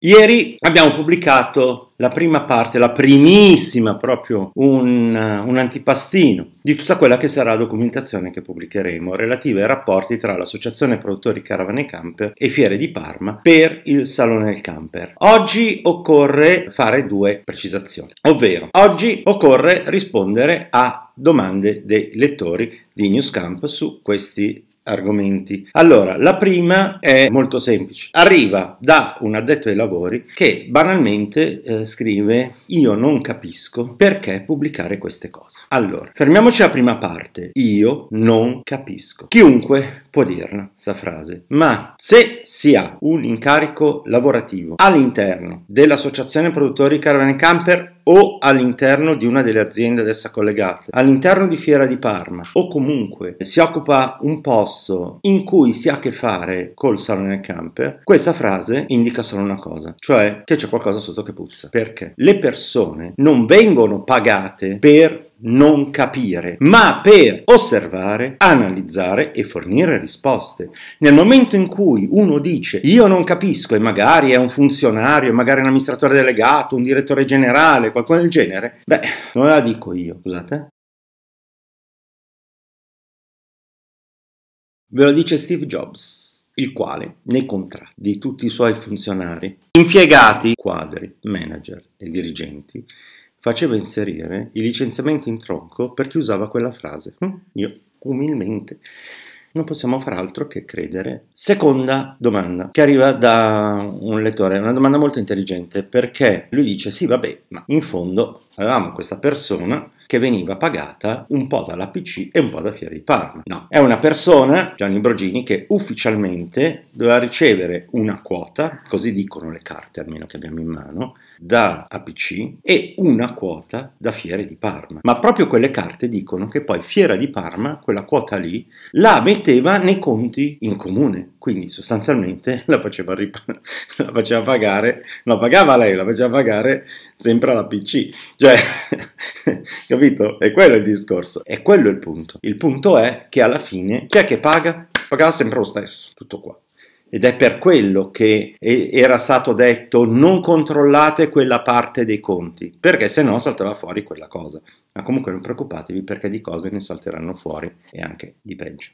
Ieri abbiamo pubblicato la prima parte, la primissima proprio, un, un, antipastino di tutta quella che sarà la documentazione che pubblicheremo relativa ai rapporti tra l'Associazione Produttori Caravane Camper e Fiere di Parma per il Salone del Camper. Oggi occorre fare due precisazioni, ovvero oggi occorre rispondere a domande dei lettori di News Camp su questi argomenti. Allora, la prima è molto semplice. Arriva da un addetto ai lavori che banalmente eh, scrive io non capisco perché pubblicare queste cose. Allora, fermiamoci alla prima parte. Io non capisco. Chiunque può dirla, questa frase. Ma se si ha un incarico lavorativo all'interno dell'associazione produttori Caravan Camper o all'interno di una delle aziende ad essa collegate, all'interno di Fiera di Parma o comunque si occupa un posto in cui si ha a che fare col salone del camper, questa frase indica solo una cosa, cioè che c'è qualcosa sotto che puzza. Perché le persone non vengono pagate per non capire, ma per osservare, analizzare e fornire risposte. Nel momento in cui uno dice io non capisco e magari è un funzionario, magari un amministratore delegato, un direttore generale, qualcosa del genere, beh, non la dico io, scusate. Ve lo dice Steve Jobs il quale nei contratti di tutti i suoi funzionari, impiegati, quadri, manager e dirigenti, faceva inserire i licenziamenti in tronco per chi usava quella frase. Hm, io, umilmente, non possiamo far altro che credere. Seconda domanda che arriva da un lettore, una domanda molto intelligente perché lui dice sì vabbè, ma in fondo avevamo questa persona che veniva pagata un po' dalla PC e un po' da Fiera di Parma. No, è una persona, Gianni Brogini, che ufficialmente doveva ricevere una quota, così dicono le carte almeno che abbiamo in mano, da APC e una quota da Fiera di Parma. Ma proprio quelle carte dicono che poi Fiera di Parma, quella quota lì, la metteva nei conti in comune quindi sostanzialmente la faceva, rip- la faceva pagare, la pagava lei, la faceva pagare sempre alla PC. Cioè, capito? È quello il discorso, è quello il punto. Il punto è che alla fine chi è che paga? Pagava sempre lo stesso, tutto qua. Ed è per quello che era stato detto non controllate quella parte dei conti, perché se no salterà fuori quella cosa. Ma comunque non preoccupatevi perché di cose ne salteranno fuori e anche di peggio.